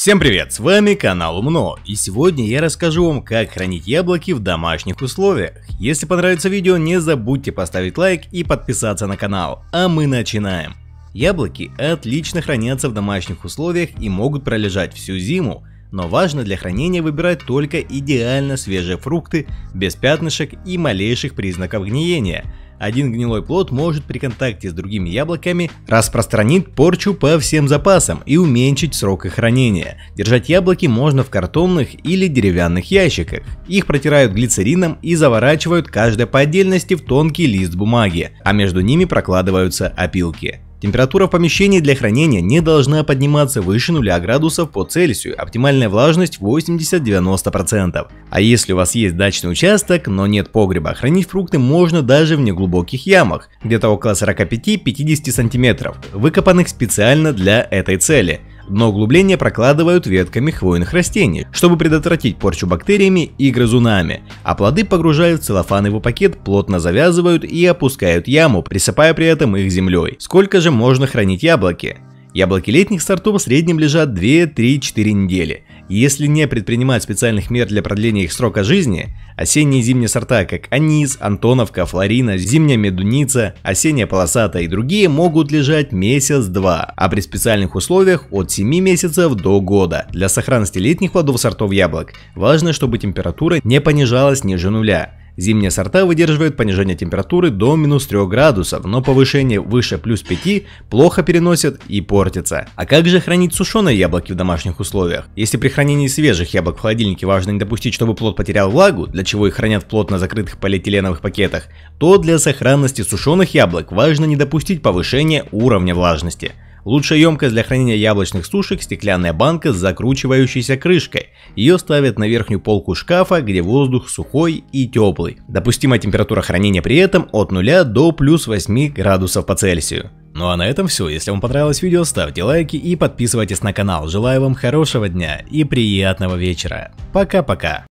Всем привет, с вами канал Умно, и сегодня я расскажу вам, как хранить яблоки в домашних условиях. Если понравится видео, не забудьте поставить лайк и подписаться на канал, а мы начинаем. Яблоки отлично хранятся в домашних условиях и могут пролежать всю зиму, но важно для хранения выбирать только идеально свежие фрукты, без пятнышек и малейших признаков гниения – один гнилой плод может при контакте с другими яблоками распространить порчу по всем запасам и уменьшить срок их хранения. Держать яблоки можно в картонных или деревянных ящиках. Их протирают глицерином и заворачивают каждое по отдельности в тонкий лист бумаги, а между ними прокладываются опилки. Температура в помещении для хранения не должна подниматься выше 0 градусов по Цельсию, оптимальная влажность 80-90%. А если у вас есть дачный участок, но нет погреба, хранить фрукты можно даже в неглубоких ямах, где-то около 45-50 см, выкопанных специально для этой цели – но углубления прокладывают ветками хвойных растений, чтобы предотвратить порчу бактериями и грызунами, а плоды погружают в целлофановый пакет, плотно завязывают и опускают яму, присыпая при этом их землей. Сколько же можно хранить яблоки? Яблоки летних сортов в среднем лежат 2-3-4 недели – если не предпринимать специальных мер для продления их срока жизни, осенние и зимние сорта, как анис, антоновка, флорина, зимняя медуница, осенняя полосатая и другие могут лежать месяц-два, а при специальных условиях от 7 месяцев до года. Для сохранности летних плодов сортов яблок важно, чтобы температура не понижалась ниже нуля. Зимние сорта выдерживают понижение температуры до минус 3 градусов, но повышение выше плюс 5 плохо переносят и портятся. А как же хранить сушеные яблоки в домашних условиях? Если при хранении свежих яблок в холодильнике важно не допустить, чтобы плод потерял влагу, для чего их хранят в плотно закрытых полиэтиленовых пакетах, то для сохранности сушеных яблок важно не допустить повышения уровня влажности. Лучшая емкость для хранения яблочных сушек – стеклянная банка с закручивающейся крышкой. Ее ставят на верхнюю полку шкафа, где воздух сухой и теплый. Допустимая температура хранения при этом от 0 до плюс 8 градусов по Цельсию. Ну а на этом все. Если вам понравилось видео, ставьте лайки и подписывайтесь на канал. Желаю вам хорошего дня и приятного вечера. Пока-пока.